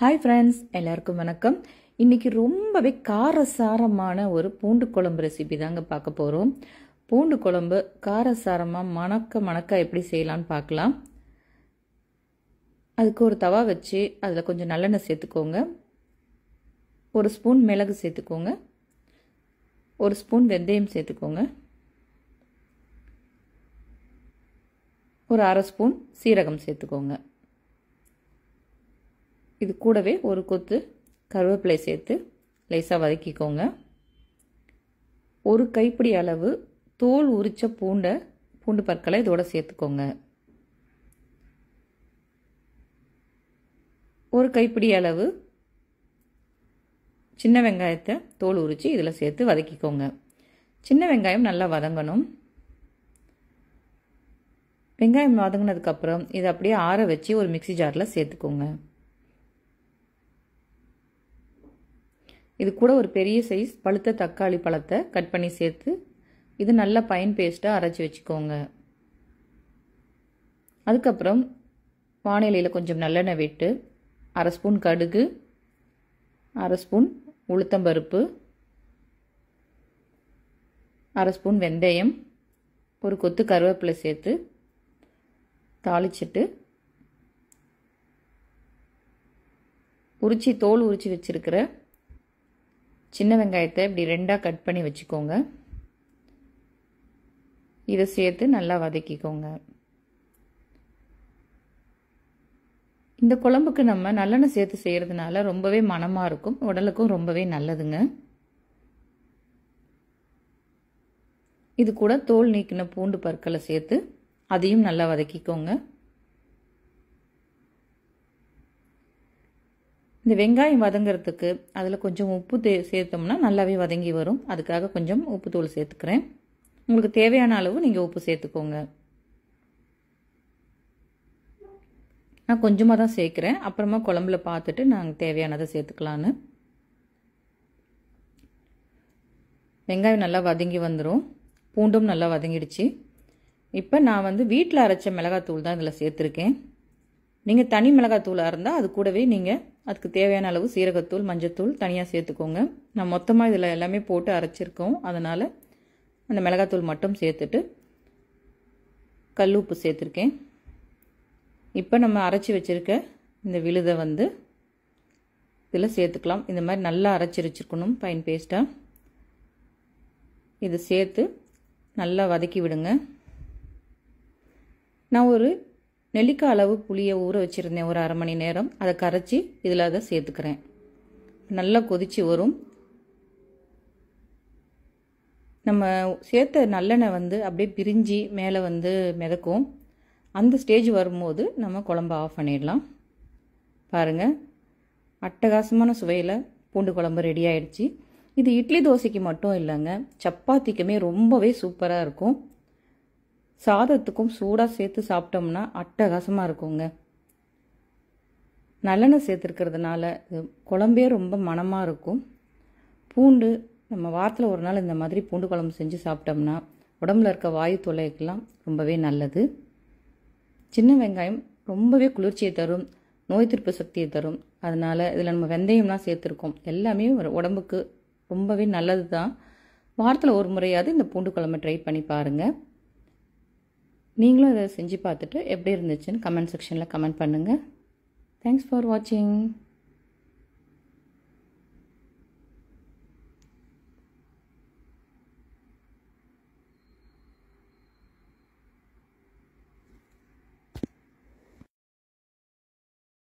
hi friends எல்லாருக்கும் வணக்கம் இன்றைக்கி ரொம்பவே காரசாரமான ஒரு பூண்டு குழம்பு ரெசிபி தாங்க பார்க்க போகிறோம் பூண்டு குழம்பு காரசாரமாக மணக்க மணக்க எப்படி செய்யலான்னு பார்க்கலாம் அதுக்கு ஒரு தவா வச்சு அதில் கொஞ்சம் நல்லெண்ணெய் சேர்த்துக்கோங்க ஒரு ஸ்பூன் மிளகு சேர்த்துக்கோங்க ஒரு ஸ்பூன் வெந்தயம் சேர்த்துக்கோங்க ஒரு அரை ஸ்பூன் சீரகம் சேர்த்துக்கோங்க இது கூடவே ஒரு கொத்து கருவேப்பிலை சேர்த்து லேசாக வதக்கிக்கோங்க ஒரு கைப்பிடி அளவு தோல் உரித்த பூண்டை பூண்டு பற்களை இதோட சேர்த்துக்கோங்க ஒரு கைப்பிடி அளவு சின்ன வெங்காயத்தை தோல் உரித்து இதில் சேர்த்து வதக்கிக்கோங்க சின்ன வெங்காயம் நல்லா வதங்கணும் வெங்காயம் வதங்கினதுக்கப்புறம் இதை அப்படியே ஆற வச்சு ஒரு மிக்சி ஜாரில் சேர்த்துக்கோங்க இது கூட ஒரு பெரிய சைஸ் பழுத்த தக்காளி பழத்தை கட் பண்ணி சேர்த்து இது நல்லா பயன் பேஸ்ட்டாக அரைச்சி வச்சுக்கோங்க அதுக்கப்புறம் வானிலையில் கொஞ்சம் நல்லெண்ணெய் விட்டு அரை ஸ்பூன் கடுகு அரை ஸ்பூன் உளுத்தம்பருப்பு அரை ஸ்பூன் வெந்தயம் ஒரு கொத்து கருவேப்பிலை சேர்த்து தாளிச்சிட்டு உரிச்சி தோல் உரிச்சி வச்சிருக்கிற சின்ன வெங்காயத்தை இப்படி ரெண்டாக கட் பண்ணி வச்சுக்கோங்க இதை சேர்த்து நல்லா வதக்கிக்கோங்க இந்த குழம்புக்கு நம்ம நல்லெண்ணெய் சேர்த்து செய்கிறதுனால ரொம்பவே மனமாக இருக்கும் உடலுக்கும் ரொம்பவே நல்லதுங்க இது கூட தோல் நீக்கின பூண்டு பற்களை சேர்த்து அதையும் நல்லா வதக்கிக்கோங்க இந்த வெங்காயம் வதங்கிறதுக்கு அதில் கொஞ்சம் உப்பு தே சேர்த்தோம்னா நல்லாவே வதங்கி வரும் அதுக்காக கொஞ்சம் உப்புத்தூள் சேர்த்துக்கிறேன் உங்களுக்கு தேவையான அளவு நீங்கள் உப்பு சேர்த்துக்கோங்க நான் கொஞ்சமாக தான் சேர்க்குறேன் அப்புறமா குழம்புல பார்த்துட்டு நாங்கள் தேவையானதை சேர்த்துக்கலான்னு வெங்காயம் நல்லா வதங்கி வந்துடும் பூண்டும் நல்லா வதங்கிடுச்சு இப்போ நான் வந்து வீட்டில் அரைச்ச மிளகாத்தூள் தான் இதில் சேர்த்துருக்கேன் நீங்கள் தனி மிளகாத்தூளாக இருந்தால் அது கூடவே நீங்கள் அதுக்கு தேவையான அளவு சீரகத்தூள் மஞ்சத்தூள் தனியாக சேர்த்துக்கோங்க நான் மொத்தமாக இதில் எல்லாமே போட்டு அரைச்சிருக்கோம் அதனால் அந்த மிளகாத்தூள் மட்டும் சேர்த்துட்டு கல் உப்பு சேர்த்துருக்கேன் இப்போ நம்ம அரைச்சி வச்சுருக்க இந்த விழுதை வந்து இதில் சேர்த்துக்கலாம் இந்த மாதிரி நல்லா அரைச்சி வச்சுருக்கணும் பைன் பேஸ்ட்டாக இதை சேர்த்து நல்லா வதக்கி விடுங்க நான் ஒரு நெல்லிக்காய் அளவு புளியை ஊற வச்சுருந்தேன் ஒரு அரை மணி நேரம் அதை கரைச்சி இதில் அதை சேர்த்துக்கிறேன் நல்லா கொதிச்சு வரும் நம்ம சேர்த்த நல்லெண்ணெய் வந்து அப்படியே பிரிஞ்சு மேலே வந்து மிதக்கும் அந்த ஸ்டேஜ் வரும்போது நம்ம குழம்பு ஆஃப் பண்ணிடலாம் பாருங்கள் அட்டகாசமான சுவையில் பூண்டு குழம்பு ரெடி ஆகிடுச்சி இது இட்லி தோசைக்கு மட்டும் இல்லைங்க சப்பாத்திக்குமே ரொம்பவே சூப்பராக இருக்கும் சாதத்துக்கும் சூடாக சேர்த்து சாப்பிட்டோம்னா அட்டகாசமாக இருக்குங்க நல்லெண்ணெய் சேர்த்துருக்கிறதுனால குழம்பே ரொம்ப மனமாக இருக்கும் பூண்டு நம்ம வாரத்தில் ஒரு நாள் இந்த மாதிரி பூண்டு குழம்பு செஞ்சு சாப்பிட்டோம்னா உடம்புல இருக்க வாயு தொலைக்கெல்லாம் ரொம்பவே நல்லது சின்ன வெங்காயம் ரொம்பவே குளிர்ச்சியை தரும் நோய் திருப்பு சக்தியை தரும் அதனால் இதில் நம்ம வெந்தயம்லாம் சேர்த்துருக்கோம் எல்லாமே உடம்புக்கு ரொம்பவே நல்லது தான் வாரத்தில் ஒரு முறையாவது இந்த பூண்டு குழம்பு ட்ரை பண்ணி பாருங்கள் நீங்களும் அதை செஞ்சு பார்த்துட்டு எப்படி இருந்துச்சுன்னு கமெண்ட் செக்ஷனில் கமெண்ட் பண்ணுங்கள் தேங்க்ஸ் ஃபார் வாட்சிங்